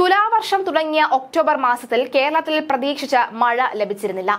തുലാവർഷം തുടങ്ങിയ ഒക്ടോബർ മാസത്തിൽ കേരളത്തിൽ പ്രതീക്ഷിച്ച മഴ ലഭിച്ചിരുന്നില്ല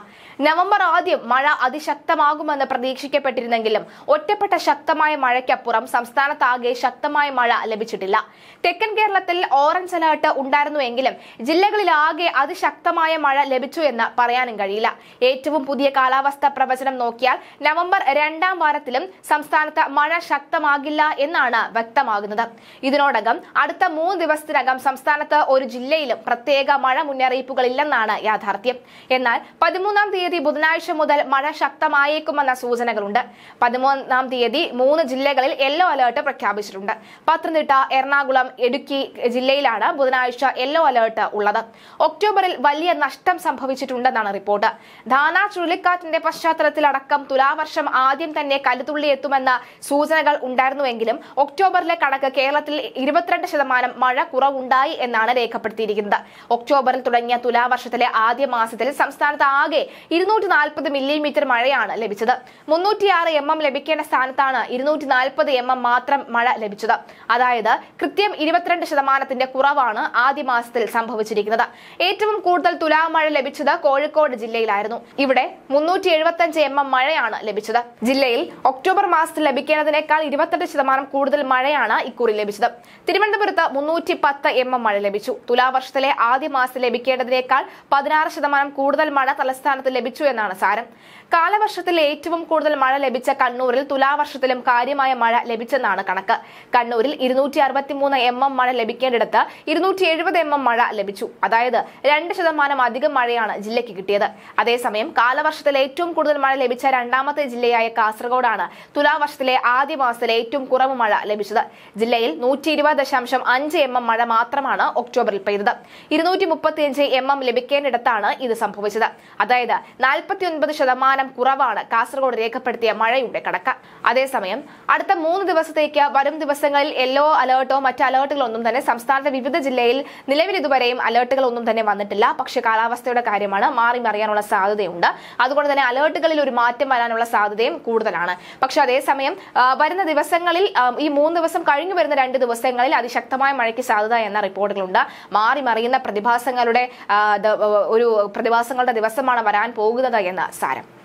നവംബർ ആദ്യം മഴ അതിശക്തമാകുമെന്ന് പ്രതീക്ഷിക്കപ്പെട്ടിരുന്നെങ്കിലും ഒറ്റപ്പെട്ട ശക്തമായ മഴയ്ക്കപ്പുറം സംസ്ഥാനത്താകെ ശക്തമായ മഴ ലഭിച്ചിട്ടില്ല തെക്കൻ കേരളത്തിൽ ഓറഞ്ച് അലേർട്ട് ഉണ്ടായിരുന്നുവെങ്കിലും ജില്ലകളിലാകെ അതിശക്തമായ മഴ ലഭിച്ചു എന്ന് പറയാനും കഴിയില്ല ഏറ്റവും പുതിയ കാലാവസ്ഥാ പ്രവചനം നോക്കിയാൽ നവംബർ രണ്ടാം വാരത്തിലും സംസ്ഥാനത്ത് മഴ ശക്തമാകില്ല എന്നാണ് വ്യക്തമാകുന്നത് ഇതിനോടകം അടുത്ത മൂന്ന് ദിവസത്തിനകം സംസ്ഥാനത്ത് ഒരു ജില്ലയിലും പ്രത്യേക മഴ മുന്നറിയിപ്പുകളില്ലെന്നാണ് യാഥാർത്ഥ്യം എന്നാൽ പതിമൂന്നാം തീയതി ബുധനാഴ്ച മുതൽ മഴ ശക്തമായേക്കുമെന്ന സൂചനകളുണ്ട് പതിമൂന്നാം തീയതി മൂന്ന് ജില്ലകളിൽ യെല്ലോ അലേർട്ട് പ്രഖ്യാപിച്ചിട്ടുണ്ട് പത്തനംതിട്ട എറണാകുളം ഇടുക്കി ജില്ലയിലാണ് ബുധനാഴ്ച യെല്ലോ അലേർട്ട് ഉള്ളത് ഒക്ടോബറിൽ വലിയ നഷ്ടം സംഭവിച്ചിട്ടുണ്ടെന്നാണ് റിപ്പോർട്ട് ധാനാ ചുഴലിക്കാറ്റിന്റെ പശ്ചാത്തലത്തിലടക്കം തുലാവർഷം ആദ്യം തന്നെ കരുതുള്ളി എത്തുമെന്ന സൂചനകൾ ഉണ്ടായിരുന്നുവെങ്കിലും ഒക്ടോബറിലെ കണക്ക് കേരളത്തിൽ ഇരുപത്തിരണ്ട് ശതമാനം മഴ കുറവുണ്ടായി എന്നാണ് രേഖപ്പെടുത്തിയിരിക്കുന്നത് ഒക്ടോബറിൽ തുടങ്ങിയ തുലാവർഷത്തിലെ ആദ്യ മാസത്തിൽ സംസ്ഥാനത്ത് ആകെ ഇരുന്നൂറ്റി നാൽപ്പത് മില്ലിമീറ്റർ മഴയാണ് ലഭിച്ചത് മുന്നൂറ്റിയാറ് എം എം ലഭിക്കേണ്ട സ്ഥാനത്താണ് ഇരുന്നൂറ്റി നാൽപ്പത് എം എം മാത്രം മഴ ലഭിച്ചത് അതായത് കൃത്യം ഇരുപത്തിരണ്ട് ശതമാനത്തിന്റെ കുറവാണ് ആദ്യ മാസത്തിൽ സംഭവിച്ചിരിക്കുന്നത് ഏറ്റവും കൂടുതൽ തുലാമഴ ലഭിച്ചത് കോഴിക്കോട് ജില്ലയിലായിരുന്നു ഇവിടെ മുന്നൂറ്റി എഴുപത്തി എം എം മഴയാണ് ലഭിച്ചത് ജില്ലയിൽ ഒക്ടോബർ മാസത്തിൽ ലഭിക്കേണ്ടതിനേക്കാൾ ഇരുപത്തിരണ്ട് ശതമാനം കൂടുതൽ മഴയാണ് ഇക്കുറി ലഭിച്ചത് തിരുവനന്തപുരത്ത് മുന്നൂറ്റി പത്ത് എം എം മഴ ലഭിച്ചു ലഭിച്ചു തുലാവർഷത്തിലെ ആദ്യ മാസം ലഭിക്കേണ്ടതിനേക്കാൾ പതിനാറ് ശതമാനം കൂടുതൽ മഴ തലസ്ഥാനത്ത് ലഭിച്ചു എന്നാണ് സാരം കാലവർഷത്തിൽ ഏറ്റവും കൂടുതൽ മഴ ലഭിച്ച കണ്ണൂരിൽ തുലാവർഷത്തിലും കാര്യമായ മഴ ലഭിച്ചെന്നാണ് കണക്ക് കണ്ണൂരിൽ ഇരുന്നൂറ്റി അറുപത്തിമൂന്ന് എം എം മഴ ലഭിക്കേണ്ടിടത്ത് ഇരുന്നൂറ്റി എഴുപത് എം എം മഴ ലഭിച്ചു അതായത് രണ്ട് ശതമാനം അധികം മഴയാണ് ജില്ലയ്ക്ക് കിട്ടിയത് അതേസമയം കാലവർഷത്തിൽ ഏറ്റവും കൂടുതൽ മഴ ലഭിച്ച രണ്ടാമത്തെ ജില്ലയായ കാസർഗോഡാണ് തുലാവർഷത്തിലെ ആദ്യ മാസത്തിലെ ഏറ്റവും കുറവ് മഴ ലഭിച്ചത് ജില്ലയിൽ നൂറ്റി ഇരുപത് ദശാംശം അഞ്ച് എം എം മഴ മാത്രമാണ് ഒക്ടോബർ ഒക്ടോബറിൽ പെയ്തത് ഇരുന്നൂറ്റി മുപ്പത്തിയഞ്ച് എം എം ലഭിക്കേണ്ടിടത്താണ് ഇത് സംഭവിച്ചത് അതായത് നാൽപ്പത്തിയൊൻപത് ശതമാനം കുറവാണ് കാസർഗോഡ് രേഖപ്പെടുത്തിയ മഴയുടെ കണക്ക് അതേസമയം അടുത്ത മൂന്ന് ദിവസത്തേക്ക് വരും ദിവസങ്ങളിൽ യെല്ലോ അലേർട്ടോ മറ്റ് അലേർട്ടുകളൊന്നും തന്നെ സംസ്ഥാനത്തെ വിവിധ ജില്ലയിൽ നിലവിൽ ഇതുവരെയും അലേർട്ടുകളൊന്നും തന്നെ വന്നിട്ടില്ല പക്ഷേ കാലാവസ്ഥയുടെ കാര്യമാണ് മാറി മറിയാനുള്ള സാധ്യതയുണ്ട് അതുകൊണ്ട് തന്നെ അലേർട്ടുകളിൽ ഒരു മാറ്റം വരാനുള്ള സാധ്യതയും കൂടുതലാണ് പക്ഷേ അതേസമയം വരുന്ന ദിവസങ്ങളിൽ ഈ മൂന്ന് ദിവസം കഴിഞ്ഞു വരുന്ന രണ്ട് ദിവസങ്ങളിൽ അതിശക്തമായ മഴയ്ക്ക് സാധ്യത എന്ന റിപ്പോർട്ടുകളുണ്ട് മാറി മറിയുന്ന പ്രതിഭാസങ്ങളുടെ ഒരു പ്രതിഭാസങ്ങളുടെ ദിവസമാണ് വരാൻ പോകുന്നത് എന്ന് സാരം